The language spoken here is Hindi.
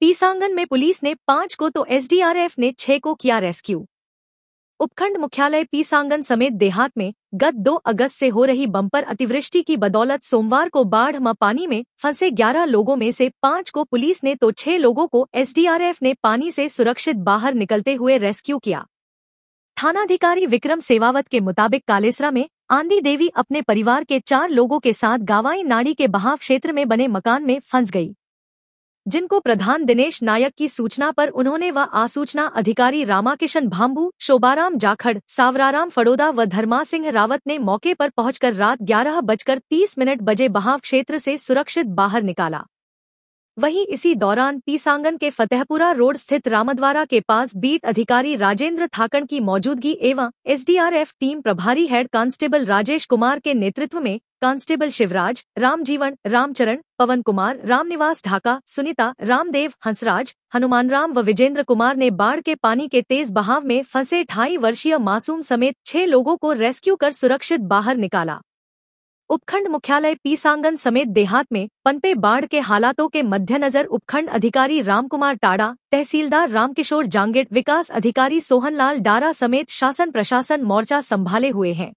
पीसांगन में पुलिस ने पांच को तो एसडीआरएफ ने छह को किया रेस्क्यू उपखंड मुख्यालय पीसांगन समेत देहात में गत 2 अगस्त से हो रही बम्पर अतिवृष्टि की बदौलत सोमवार को बाढ़ में पानी में फंसे 11 लोगों में से पांच को पुलिस ने तो छह लोगों को एसडीआरएफ ने पानी से सुरक्षित बाहर निकलते हुए रेस्क्यू किया थानाधिकारी विक्रम सेवावत के मुताबिक कालेसरा में आंधी देवी अपने परिवार के चार लोगों के साथ गावाई नाड़ी के बहाव क्षेत्र में बने मकान में फंस गई जिनको प्रधान दिनेश नायक की सूचना पर उन्होंने व आसूचना अधिकारी रामाकिशन भाम्बू शोभाराम जाखड़ सावराराम फड़ोदा व धर्मा सिंह रावत ने मौके पर पहुंचकर रात ग्यारह बजकर तीस मिनट बजे बहाव क्षेत्र से सुरक्षित बाहर निकाला वहीं इसी दौरान पीसांगन के फतेहपुरा रोड स्थित रामद्वारा के पास बीट अधिकारी राजेंद्र थाकण की मौजूदगी एवं एसडीआरएफ टीम प्रभारी हेड कांस्टेबल राजेश कुमार के नेतृत्व में कांस्टेबल शिवराज रामजीवन रामचरण पवन कुमार रामनिवास ढाका सुनीता रामदेव हंसराज हनुमान राम व विजेंद्र कुमार ने बाढ़ के पानी के तेज बहाव में फंसे ढाई वर्षीय मासूम समेत छह लोगों को रेस्क्यू कर सुरक्षित बाहर निकाला उपखंड मुख्यालय पीसांगन समेत देहात में पनपे बाढ़ के हालातों के मद्देनजर उपखंड अधिकारी रामकुमार टाड़ा तहसीलदार रामकिशोर जांगेट विकास अधिकारी सोहनलाल डारा समेत शासन प्रशासन मोर्चा संभाले हुए हैं